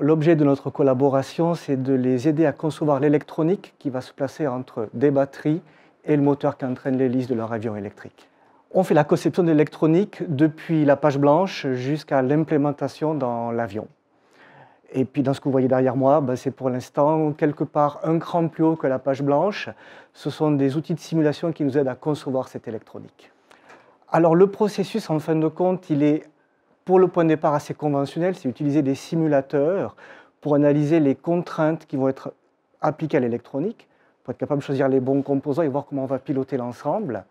l'objet de notre collaboration, c'est de les aider à concevoir l'électronique qui va se placer entre des batteries et le moteur qui entraîne l'hélice de leur avion électrique. On fait la conception de l'électronique depuis la page blanche jusqu'à l'implémentation dans l'avion. Et puis dans ce que vous voyez derrière moi, ben, c'est pour l'instant quelque part un cran plus haut que la page blanche. Ce sont des outils de simulation qui nous aident à concevoir cette électronique. Alors le processus, en fin de compte, il est pour le point de départ assez conventionnel, c'est utiliser des simulateurs pour analyser les contraintes qui vont être appliquées à l'électronique, pour être capable de choisir les bons composants et voir comment on va piloter l'ensemble.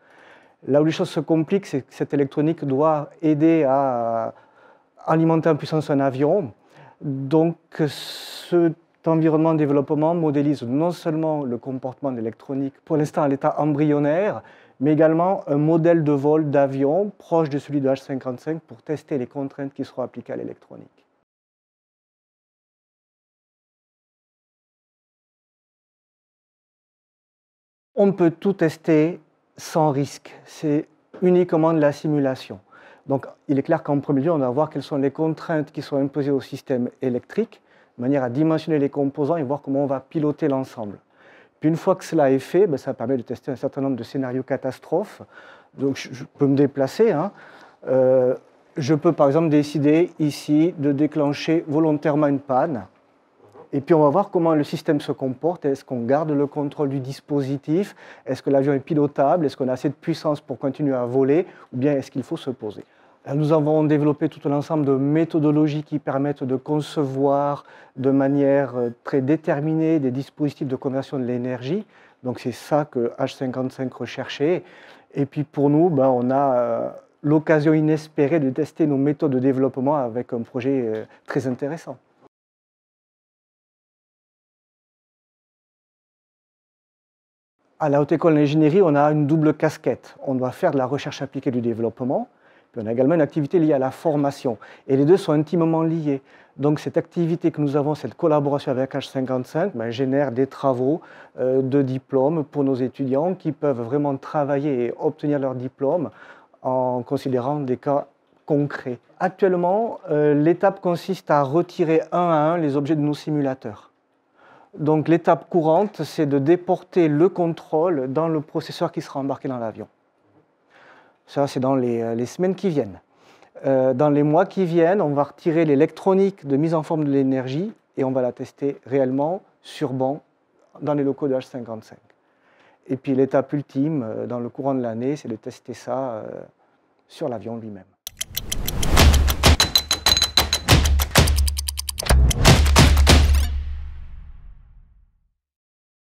Là où les choses se compliquent, c'est que cette électronique doit aider à alimenter en puissance un avion. Donc cet environnement de développement modélise non seulement le comportement de l'électronique, pour l'instant à l'état embryonnaire, mais également un modèle de vol d'avion proche de celui de H55 pour tester les contraintes qui seront appliquées à l'électronique. On peut tout tester sans risque, c'est uniquement de la simulation. Donc il est clair qu'en premier lieu, on va voir quelles sont les contraintes qui sont imposées au système électrique, de manière à dimensionner les composants et voir comment on va piloter l'ensemble. Puis une fois que cela est fait, ben, ça permet de tester un certain nombre de scénarios catastrophes. Donc je, peux me déplacer. Hein. Euh, je peux par exemple décider ici de déclencher volontairement une panne. Et puis on va voir comment le système se comporte. Est-ce qu'on garde le contrôle du dispositif Est-ce que l'avion est pilotable Est-ce qu'on a assez de puissance pour continuer à voler Ou bien est-ce qu'il faut se poser euh, nous avons développé tout un ensemble de méthodologies qui permettent de concevoir de manière euh, très déterminée des dispositifs de conversion de l'énergie. Donc c'est ça que H55 recherchait. Et puis pour nous, ben, on a euh, l'occasion inespérée de tester nos méthodes de développement avec un projet très intéressant. À la Haute École d'ingénierie, on a une double casquette. On doit faire de la recherche appliquée du développement, on a également une activité liée à la formation. Et les deux sont intimement liés. Donc cette activité que nous avons, cette collaboration avec H55, ben, génère des travaux euh, de diplôme pour nos étudiants qui peuvent vraiment travailler et obtenir leur diplôme en considérant des cas concrets. Actuellement, euh, l'étape consiste à retirer un à un les objets de nos simulateurs. Donc l'étape courante, c'est de déporter le contrôle dans le processeur qui sera embarqué dans l'avion. Ça, c'est dans les, euh, semaines qui viennent. Euh, dans les mois qui viennent, on va retirer l'électronique de mise en forme de l'énergie et on va la tester réellement sur banc dans les locaux de H55. Et puis l'étape ultime, euh, dans le courant de l'année, c'est de tester ça sur l'avion lui-même.